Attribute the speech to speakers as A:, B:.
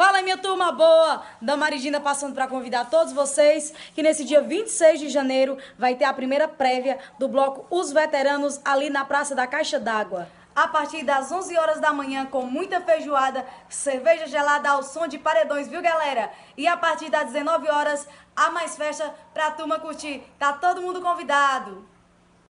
A: Fala, minha turma boa! da Marigina passando para convidar todos vocês que nesse dia 26 de janeiro vai ter a primeira prévia do bloco Os Veteranos ali na Praça da Caixa d'Água. A partir das 11 horas da manhã, com muita feijoada, cerveja gelada ao som de paredões, viu, galera? E a partir das 19 horas, há mais festa pra turma curtir. Tá todo mundo convidado!